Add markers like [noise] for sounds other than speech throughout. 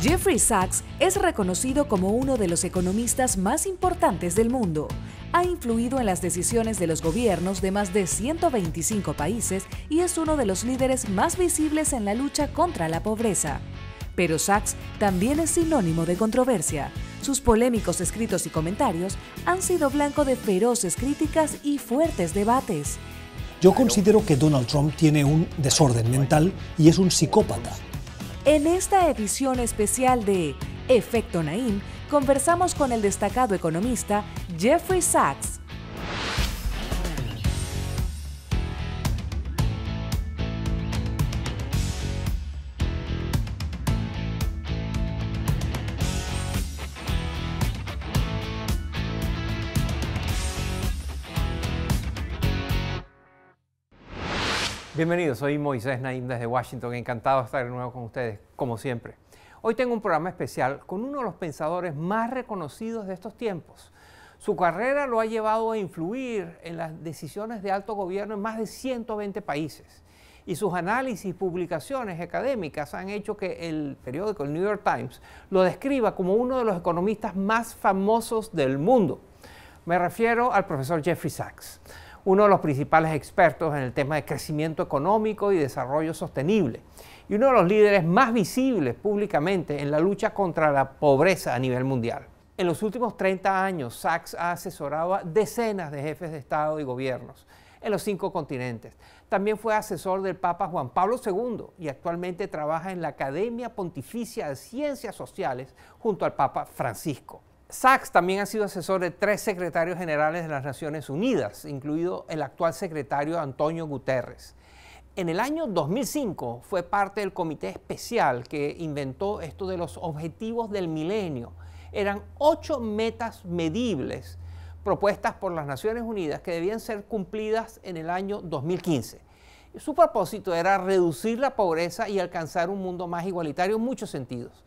Jeffrey Sachs es reconocido como uno de los economistas más importantes del mundo. Ha influido en las decisiones de los gobiernos de más de 125 países y es uno de los líderes más visibles en la lucha contra la pobreza. Pero Sachs también es sinónimo de controversia. Sus polémicos escritos y comentarios han sido blanco de feroces críticas y fuertes debates. Yo considero que Donald Trump tiene un desorden mental y es un psicópata. En esta edición especial de Efecto Naim, conversamos con el destacado economista Jeffrey Sachs Bienvenidos, soy Moisés Naim desde Washington, encantado de estar de nuevo con ustedes, como siempre. Hoy tengo un programa especial con uno de los pensadores más reconocidos de estos tiempos. Su carrera lo ha llevado a influir en las decisiones de alto gobierno en más de 120 países. Y sus análisis y publicaciones académicas han hecho que el periódico el New York Times lo describa como uno de los economistas más famosos del mundo. Me refiero al profesor Jeffrey Sachs uno de los principales expertos en el tema de crecimiento económico y desarrollo sostenible, y uno de los líderes más visibles públicamente en la lucha contra la pobreza a nivel mundial. En los últimos 30 años, Sachs ha asesorado a decenas de jefes de Estado y gobiernos en los cinco continentes. También fue asesor del Papa Juan Pablo II y actualmente trabaja en la Academia Pontificia de Ciencias Sociales junto al Papa Francisco. Sachs también ha sido asesor de tres secretarios generales de las Naciones Unidas, incluido el actual secretario Antonio Guterres. En el año 2005 fue parte del comité especial que inventó esto de los objetivos del milenio. Eran ocho metas medibles propuestas por las Naciones Unidas que debían ser cumplidas en el año 2015. Su propósito era reducir la pobreza y alcanzar un mundo más igualitario en muchos sentidos.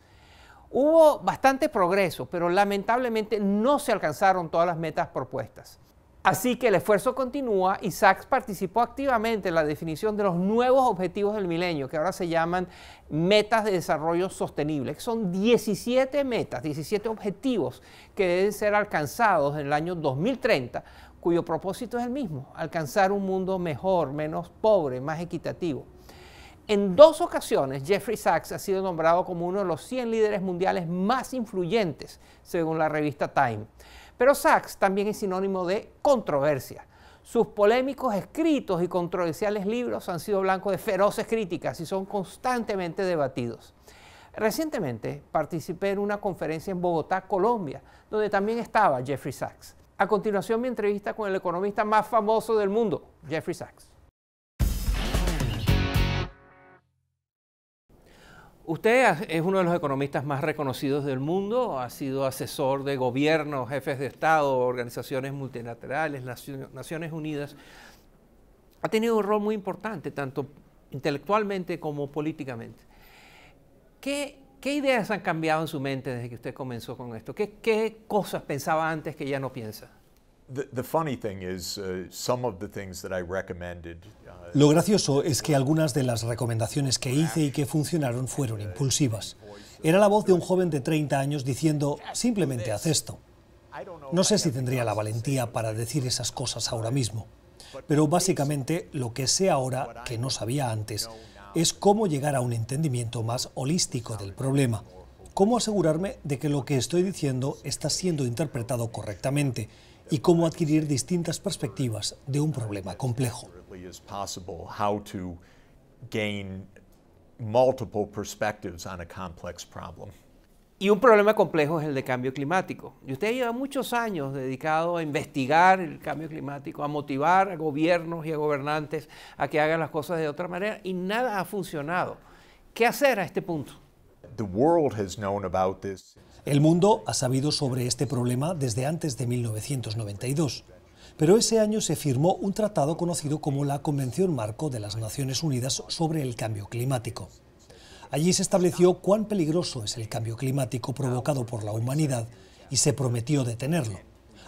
Hubo bastante progreso, pero lamentablemente no se alcanzaron todas las metas propuestas. Así que el esfuerzo continúa y Sachs participó activamente en la definición de los nuevos objetivos del milenio, que ahora se llaman metas de desarrollo sostenible, son 17 metas, 17 objetivos que deben ser alcanzados en el año 2030, cuyo propósito es el mismo, alcanzar un mundo mejor, menos pobre, más equitativo. En dos ocasiones, Jeffrey Sachs ha sido nombrado como uno de los 100 líderes mundiales más influyentes, según la revista Time. Pero Sachs también es sinónimo de controversia. Sus polémicos escritos y controversiales libros han sido blanco de feroces críticas y son constantemente debatidos. Recientemente participé en una conferencia en Bogotá, Colombia, donde también estaba Jeffrey Sachs. A continuación mi entrevista con el economista más famoso del mundo, Jeffrey Sachs. Usted es uno de los economistas más reconocidos del mundo, ha sido asesor de gobiernos, jefes de Estado, organizaciones multilaterales, Naciones Unidas. Ha tenido un rol muy importante, tanto intelectualmente como políticamente. ¿Qué, ideas han cambiado en su mente desde que usted comenzó con esto? ¿Qué, cosas pensaba antes que ya no piensa? Lo gracioso es que algunas de las recomendaciones que hice y que funcionaron fueron uh, impulsivas. Era la voz de un joven de 30 años diciendo, simplemente haz esto. No sé si tendría la valentía para decir esas cosas ahora mismo, pero básicamente lo que sé ahora, que no sabía antes, es cómo llegar a un entendimiento más holístico del problema, cómo asegurarme de que lo que estoy diciendo está siendo interpretado correctamente y cómo adquirir distintas perspectivas de un problema complejo. Y un problema complejo es el de cambio climático. Y usted lleva muchos años dedicado a investigar el cambio climático, a motivar a gobiernos y a gobernantes a que hagan las cosas de otra manera y nada ha funcionado. ¿Qué hacer a este punto? El mundo ha sabido sobre este problema desde antes de 1992, pero ese año se firmó un tratado conocido como la Convención Marco de las Naciones Unidas sobre el Cambio Climático. Allí se estableció cuán peligroso es el cambio climático provocado por la humanidad y se prometió detenerlo.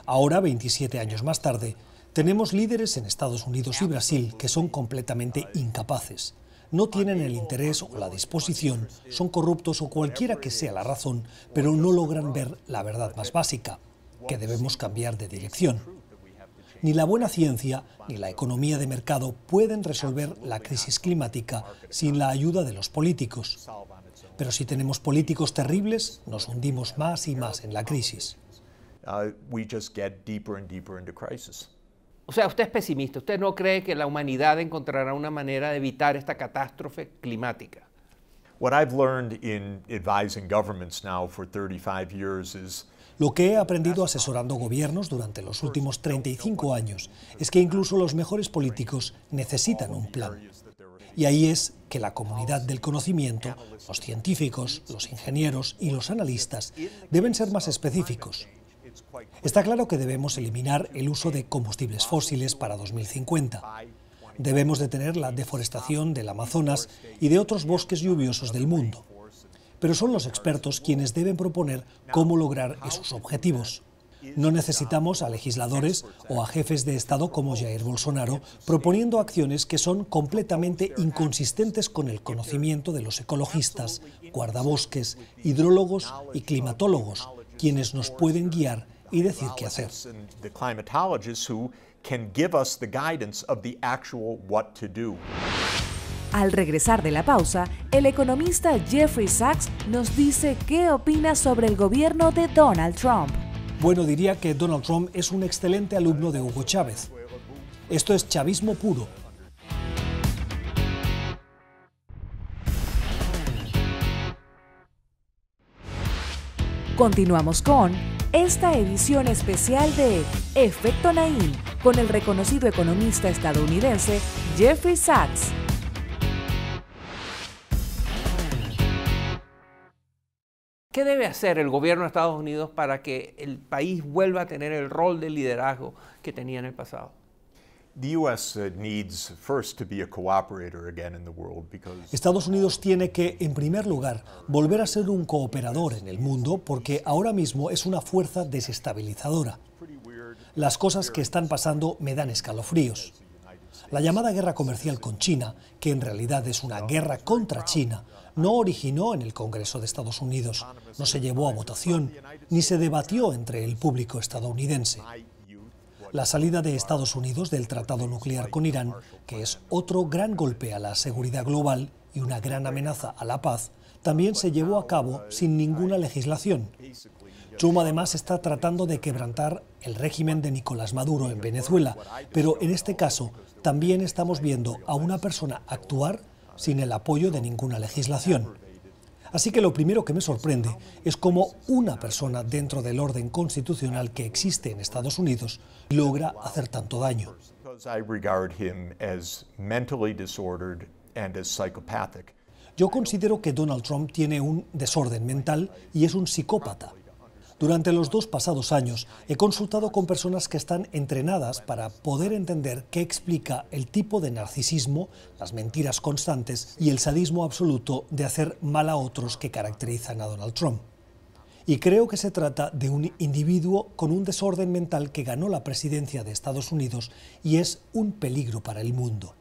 Ahora, 27 años más tarde, tenemos líderes en Estados Unidos y Brasil que son completamente incapaces no tienen el interés o la disposición, son corruptos o cualquiera que sea la razón, pero no logran ver la verdad más básica, que debemos cambiar de dirección. Ni la buena ciencia ni la economía de mercado pueden resolver la crisis climática sin la ayuda de los políticos. Pero si tenemos políticos terribles, nos hundimos más y más en la crisis. Uh, o sea, usted es pesimista, usted no cree que la humanidad encontrará una manera de evitar esta catástrofe climática. Lo que he aprendido asesorando gobiernos durante los últimos 35 años es que incluso los mejores políticos necesitan un plan. Y ahí es que la comunidad del conocimiento, los científicos, los ingenieros y los analistas deben ser más específicos, Está claro que debemos eliminar el uso de combustibles fósiles para 2050. Debemos detener la deforestación del Amazonas y de otros bosques lluviosos del mundo. Pero son los expertos quienes deben proponer cómo lograr esos objetivos. No necesitamos a legisladores o a jefes de Estado como Jair Bolsonaro proponiendo acciones que son completamente inconsistentes con el conocimiento de los ecologistas, guardabosques, hidrólogos y climatólogos, quienes nos pueden guiar y decir qué hacer. Al regresar de la pausa, el economista Jeffrey Sachs nos dice qué opina sobre el gobierno de Donald Trump. Bueno, diría que Donald Trump es un excelente alumno de Hugo Chávez. Esto es chavismo puro, Continuamos con esta edición especial de Efecto Naim con el reconocido economista estadounidense Jeffrey Sachs. ¿Qué debe hacer el gobierno de Estados Unidos para que el país vuelva a tener el rol de liderazgo que tenía en el pasado? Estados Unidos tiene que, en primer lugar, volver a ser un cooperador en el mundo porque ahora mismo es una fuerza desestabilizadora. Las cosas que están pasando me dan escalofríos. La llamada guerra comercial con China, que en realidad es una guerra contra China, no originó en el Congreso de Estados Unidos, no se llevó a votación, ni se debatió entre el público estadounidense la salida de Estados Unidos del tratado nuclear con Irán, que es otro gran golpe a la seguridad global y una gran amenaza a la paz, también se llevó a cabo sin ninguna legislación. Trump además está tratando de quebrantar el régimen de Nicolás Maduro en Venezuela, pero en este caso también estamos viendo a una persona actuar sin el apoyo de ninguna legislación. Así que lo primero que me sorprende es cómo una persona dentro del orden constitucional que existe en Estados Unidos logra hacer tanto daño. Yo considero que Donald Trump tiene un desorden mental y es un psicópata. Durante los dos pasados años he consultado con personas que están entrenadas para poder entender qué explica el tipo de narcisismo, las mentiras constantes y el sadismo absoluto de hacer mal a otros que caracterizan a Donald Trump. Y creo que se trata de un individuo con un desorden mental que ganó la presidencia de Estados Unidos y es un peligro para el mundo.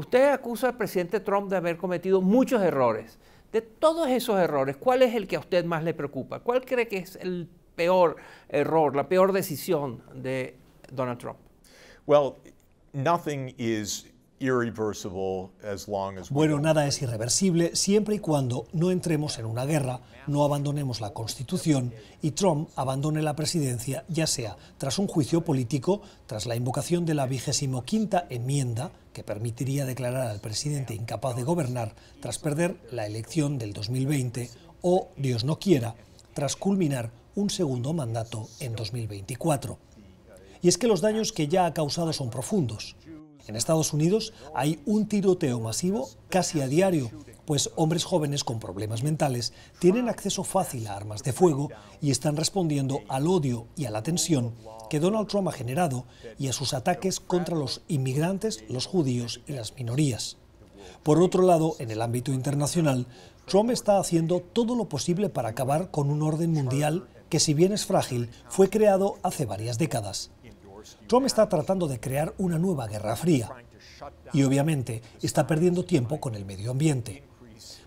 Usted acusa al presidente Trump de haber cometido muchos errores. De todos esos errores, ¿cuál es el que a usted más le preocupa? ¿Cuál cree que es el peor error, la peor decisión de Donald Trump? Well, nothing is bueno, nada es irreversible siempre y cuando no entremos en una guerra, no abandonemos la Constitución y Trump abandone la presidencia, ya sea tras un juicio político, tras la invocación de la vigésimo quinta enmienda, que permitiría declarar al presidente incapaz de gobernar tras perder la elección del 2020, o, Dios no quiera, tras culminar un segundo mandato en 2024. Y es que los daños que ya ha causado son profundos. En Estados Unidos hay un tiroteo masivo casi a diario, pues hombres jóvenes con problemas mentales tienen acceso fácil a armas de fuego y están respondiendo al odio y a la tensión que Donald Trump ha generado y a sus ataques contra los inmigrantes, los judíos y las minorías. Por otro lado, en el ámbito internacional, Trump está haciendo todo lo posible para acabar con un orden mundial que si bien es frágil, fue creado hace varias décadas. Trump está tratando de crear una nueva guerra fría y obviamente está perdiendo tiempo con el medio ambiente,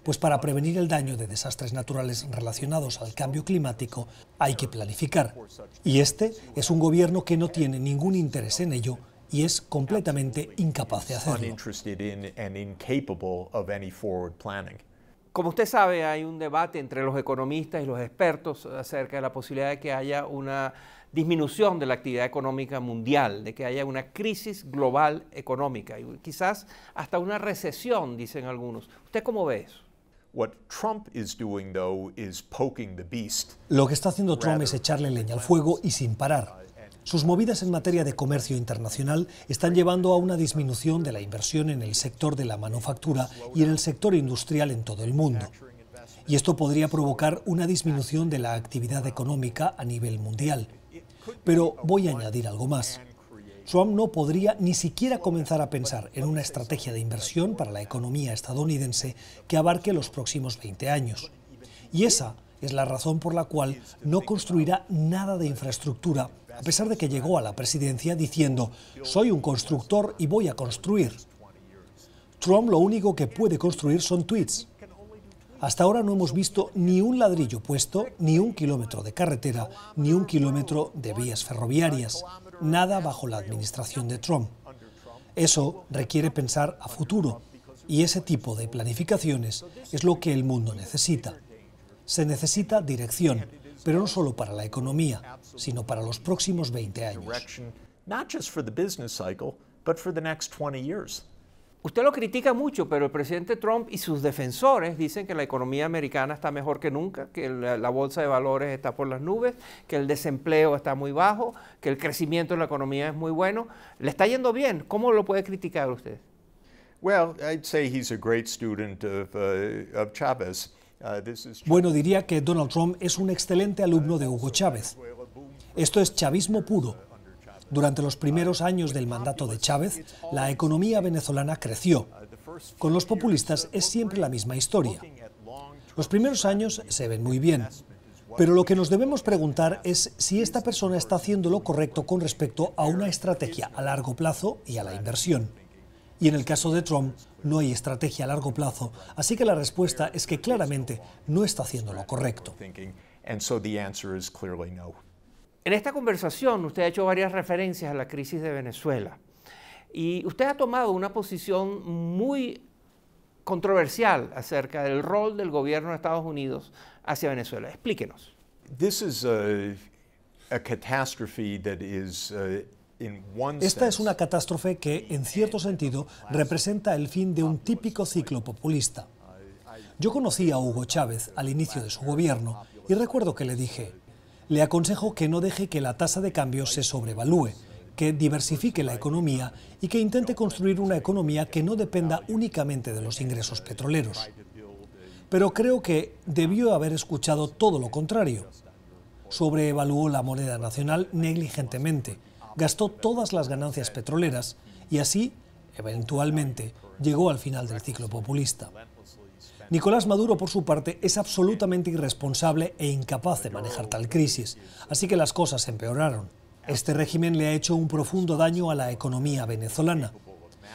pues para prevenir el daño de desastres naturales relacionados al cambio climático hay que planificar. Y este es un gobierno que no tiene ningún interés en ello y es completamente incapaz de hacerlo. Como usted sabe, hay un debate entre los economistas y los expertos acerca de la posibilidad de que haya una disminución de la actividad económica mundial, de que haya una crisis global económica y quizás hasta una recesión, dicen algunos. ¿Usted cómo ve eso? Lo que está haciendo Trump es echarle leña al fuego y sin parar. Sus movidas en materia de comercio internacional están llevando a una disminución de la inversión en el sector de la manufactura y en el sector industrial en todo el mundo. Y esto podría provocar una disminución de la actividad económica a nivel mundial. Pero voy a añadir algo más. Trump no podría ni siquiera comenzar a pensar en una estrategia de inversión para la economía estadounidense que abarque los próximos 20 años. Y esa es la razón por la cual no construirá nada de infraestructura a pesar de que llegó a la presidencia diciendo, soy un constructor y voy a construir. Trump lo único que puede construir son tweets. Hasta ahora no hemos visto ni un ladrillo puesto, ni un kilómetro de carretera, ni un kilómetro de vías ferroviarias, nada bajo la administración de Trump. Eso requiere pensar a futuro, y ese tipo de planificaciones es lo que el mundo necesita. Se necesita dirección, pero no solo para la economía, sino para los próximos 20 años. Usted lo critica mucho, pero el presidente Trump y sus defensores dicen que la economía americana está mejor que nunca, que la, bolsa de valores está por las nubes, que el desempleo está muy bajo, que el crecimiento de la economía es muy bueno. Le está yendo bien. ¿Cómo lo puede criticar usted? Well, I'd say he's a great student of, uh, of Chavez. Uh, bueno, diría que Donald Trump es un excelente alumno de Hugo Chávez. Esto es chavismo puro. Durante los primeros años del mandato de Chávez, la economía venezolana creció. Con los populistas es siempre la misma historia. Los primeros años se ven muy bien, pero lo que nos debemos preguntar es si esta persona está haciendo lo correcto con respecto a una estrategia a largo plazo y a la inversión. Y en el caso de Trump, no hay estrategia a largo plazo, así que la respuesta es que claramente no está haciendo lo correcto. En esta conversación usted ha hecho varias referencias a la crisis de Venezuela y usted ha tomado una posición muy controversial acerca del rol del gobierno de Estados Unidos hacia Venezuela. Explíquenos. This is a, catastrophe that is, uh, esta es una catástrofe que, en cierto sentido, representa el fin de un típico ciclo populista. Yo conocí a Hugo Chávez al inicio de su gobierno y recuerdo que le dije, le aconsejo que no deje que la tasa de cambio se sobrevalúe, que diversifique la economía y que intente construir una economía que no dependa únicamente de los ingresos petroleros. Pero creo que debió haber escuchado todo lo contrario. Sobrevaluó la moneda nacional negligentemente gastó todas las ganancias petroleras y así, eventualmente, llegó al final del ciclo populista. Nicolás Maduro, por su parte, es absolutamente irresponsable e incapaz de manejar tal crisis, así que las cosas empeoraron. Este régimen le ha hecho un profundo daño a la economía venezolana,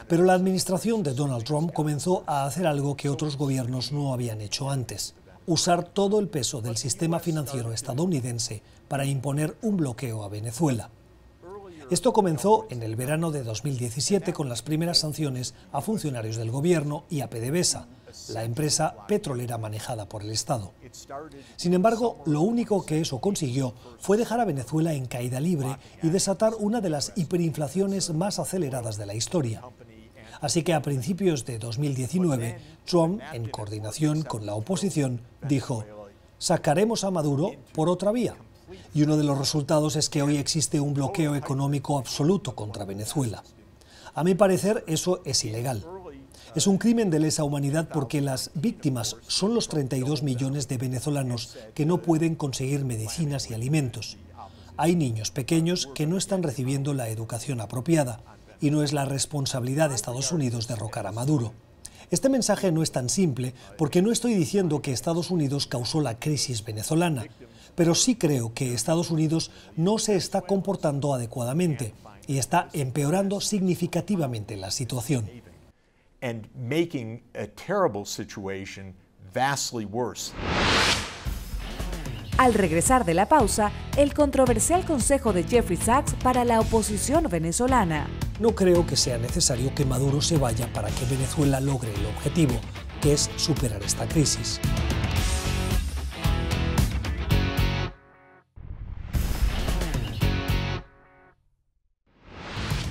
pero la administración de Donald Trump comenzó a hacer algo que otros gobiernos no habían hecho antes, usar todo el peso del sistema financiero estadounidense para imponer un bloqueo a Venezuela. Esto comenzó en el verano de 2017 con las primeras sanciones a funcionarios del gobierno y a PDVSA, la empresa petrolera manejada por el Estado. Sin embargo, lo único que eso consiguió fue dejar a Venezuela en caída libre y desatar una de las hiperinflaciones más aceleradas de la historia. Así que a principios de 2019, Trump, en coordinación con la oposición, dijo, sacaremos a Maduro por otra vía y uno de los resultados es que hoy existe un bloqueo económico absoluto contra Venezuela. A mi parecer eso es ilegal. Es un crimen de lesa humanidad porque las víctimas son los 32 millones de venezolanos que no pueden conseguir medicinas y alimentos. Hay niños pequeños que no están recibiendo la educación apropiada y no es la responsabilidad de Estados Unidos derrocar a Maduro. Este mensaje no es tan simple porque no estoy diciendo que Estados Unidos causó la crisis venezolana pero sí creo que Estados Unidos no se está comportando adecuadamente y está empeorando significativamente la situación. Al regresar de la pausa, el controversial consejo de Jeffrey Sachs para la oposición venezolana. No creo que sea necesario que Maduro se vaya para que Venezuela logre el objetivo, que es superar esta crisis.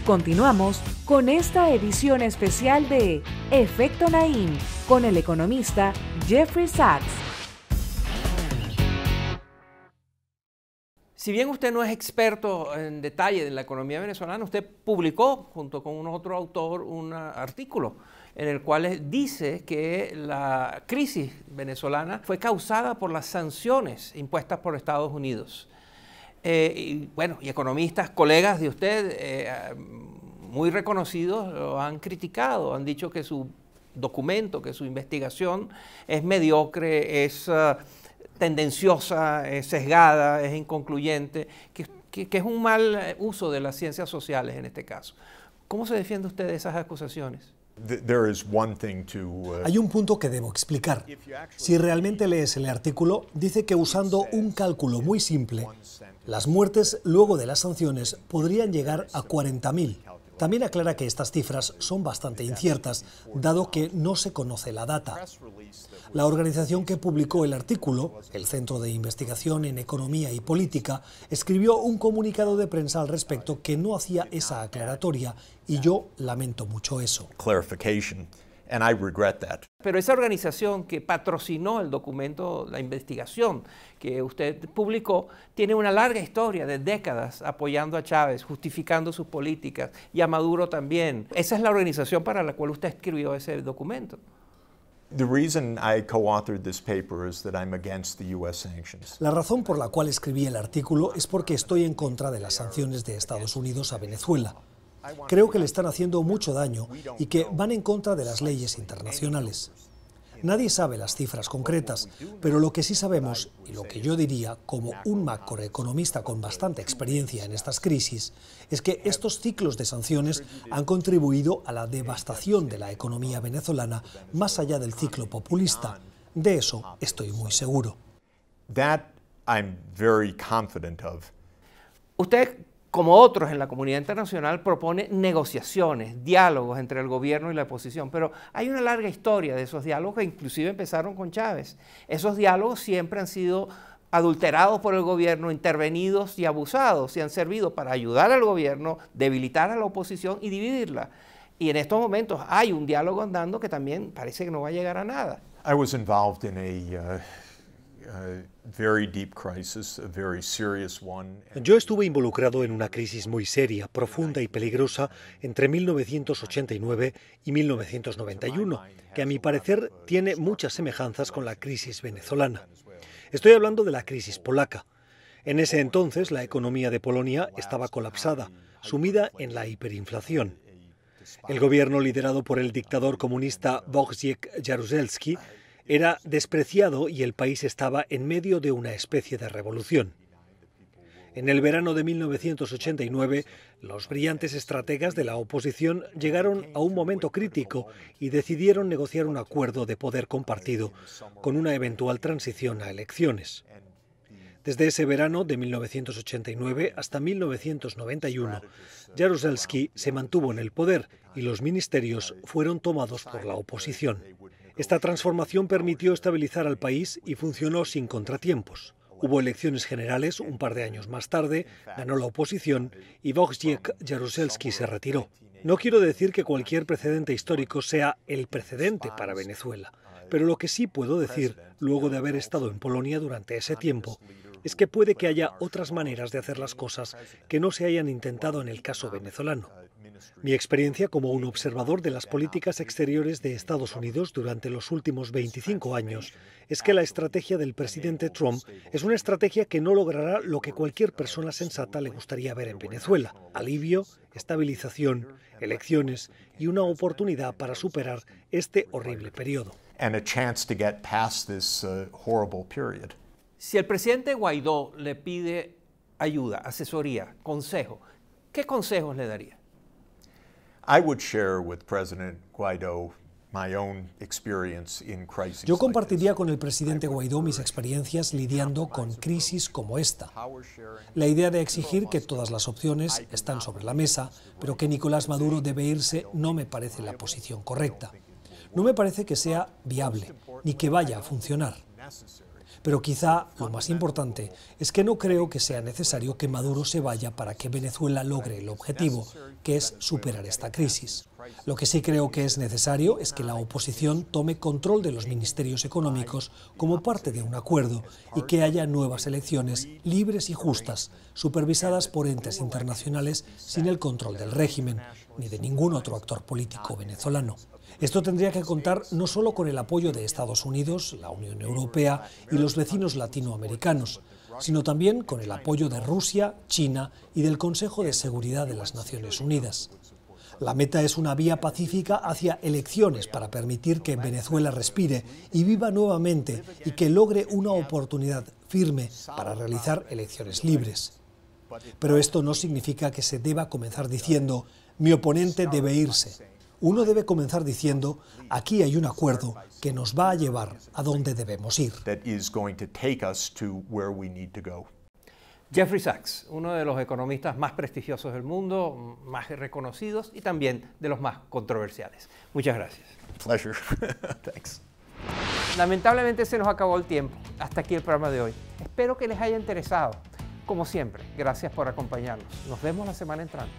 Continuamos con esta edición especial de Efecto Naim con el economista Jeffrey Sachs. Si bien usted no es experto en detalle de la economía venezolana, usted publicó junto con otro autor un artículo en el cual dice que la crisis venezolana fue causada por las sanciones impuestas por Estados Unidos. Eh, y, bueno, y economistas, colegas de usted, eh, muy reconocidos, lo han criticado, han dicho que su documento, que su investigación es mediocre, es ah, tendenciosa, es sesgada, es inconcluyente, que es un mal uso de las ciencias sociales en este caso. ¿Cómo se defiende usted de esas acusaciones? Uh, Hay un punto que debo explicar. Si realmente lees el artículo, dice que usando un cálculo muy simple, las muertes luego de las sanciones podrían llegar a 40.000. También aclara que estas cifras son bastante inciertas, dado que no se conoce la data. La organización que publicó el artículo, el Centro de Investigación en Economía y Política, escribió un comunicado de prensa al respecto que no hacía esa aclaratoria y yo lamento mucho eso. Pero esa organización que patrocinó el documento, la investigación que usted publicó, tiene una larga historia de décadas apoyando a Chávez, justificando sus políticas y a Maduro también. Esa es la organización para la cual usted escribió ese documento. La razón por la cual escribí el artículo es porque estoy en contra de las sanciones de Estados Unidos a Venezuela. Creo que le están haciendo mucho daño y que van en contra de las leyes internacionales. Nadie sabe las cifras concretas, pero lo que sí sabemos, y lo que yo diría como un macroeconomista con bastante experiencia en estas crisis, es que estos ciclos de sanciones han contribuido a la devastación de la economía venezolana más allá del ciclo populista. De eso estoy muy seguro como otros en la comunidad internacional, propone negociaciones, diálogos entre el gobierno y la oposición. Pero hay una larga historia de esos diálogos, que inclusive empezaron con Chávez. Esos diálogos siempre han sido adulterados por el gobierno, intervenidos y abusados, y han servido para ayudar al gobierno, debilitar a la oposición y dividirla. Y en estos momentos hay un diálogo andando que también parece que no va a llegar a nada. I was involved in a, uh, yo estuve involucrado en una crisis muy seria, profunda y peligrosa entre 1989 y 1991, que a mi parecer tiene muchas semejanzas con la crisis venezolana. Estoy hablando de la crisis polaca. En ese entonces la economía de Polonia estaba colapsada, sumida en la hiperinflación. El gobierno liderado por el dictador comunista Wojciech Jaruzelski era despreciado y el país estaba en medio de una especie de revolución. En el verano de 1989, los brillantes estrategas de la oposición llegaron a un momento crítico y decidieron negociar un acuerdo de poder compartido con una eventual transición a elecciones. Desde ese verano de 1989 hasta 1991, Jaruzelski se mantuvo en el poder y los ministerios fueron tomados por la oposición. Esta transformación permitió estabilizar al país y funcionó sin contratiempos. Hubo elecciones generales un par de años más tarde, ganó la oposición y Wojciech Jaruzelski se retiró. No quiero decir que cualquier precedente histórico sea el precedente para Venezuela, pero lo que sí puedo decir, luego de haber estado en Polonia durante ese tiempo, es que puede que haya otras maneras de hacer las cosas que no se hayan intentado en el caso venezolano. Mi experiencia como un observador de las ah, políticas exteriores de Estados Unidos durante los últimos 25 años es que la ah, pues estrategia del presidente Trump es una estrategia que no logrará lo que pues cualquier persona pues sensata le gustaría ver en Venezuela, alivio, estabilización, elecciones y una oportunidad para superar este horrible periodo. Si el presidente Guaidó le pide ayuda, asesoría, consejo, ¿qué consejos le daría? Yo compartiría con el presidente Guaidó mis experiencias lidiando con crisis como esta. La idea de exigir que todas las opciones están sobre la mesa, pero que Nicolás Maduro debe irse no me parece la posición correcta. No me parece que sea viable, ni que vaya a funcionar. Pero quizá lo más importante es que no creo que sea necesario que Maduro se vaya para que Venezuela logre el objetivo, que es superar esta crisis. Lo que sí creo que es necesario es que la oposición tome control de los ministerios económicos como parte de un acuerdo y que haya nuevas elecciones libres y justas, supervisadas por entes internacionales sin el control del régimen ni de ningún otro actor político venezolano. Esto tendría que contar no solo con el apoyo de Estados Unidos, la Unión Europea y los vecinos latinoamericanos, sino también con el apoyo de Rusia, China y del Consejo de Seguridad de las Naciones Unidas. La meta es una vía pacífica hacia elecciones para permitir que Venezuela respire y viva nuevamente y que logre una oportunidad firme para realizar elecciones libres. Pero esto no significa que se deba comenzar diciendo, mi oponente debe irse uno debe comenzar diciendo, aquí hay un acuerdo que nos va a llevar a donde debemos ir. Jeffrey Sachs, uno de los economistas más prestigiosos del mundo, más reconocidos y también de los más controversiales. Muchas gracias. [laughs] Lamentablemente se nos acabó el tiempo. Hasta aquí el programa de hoy. Espero que les haya interesado. Como siempre, gracias por acompañarnos. Nos vemos la semana entrante.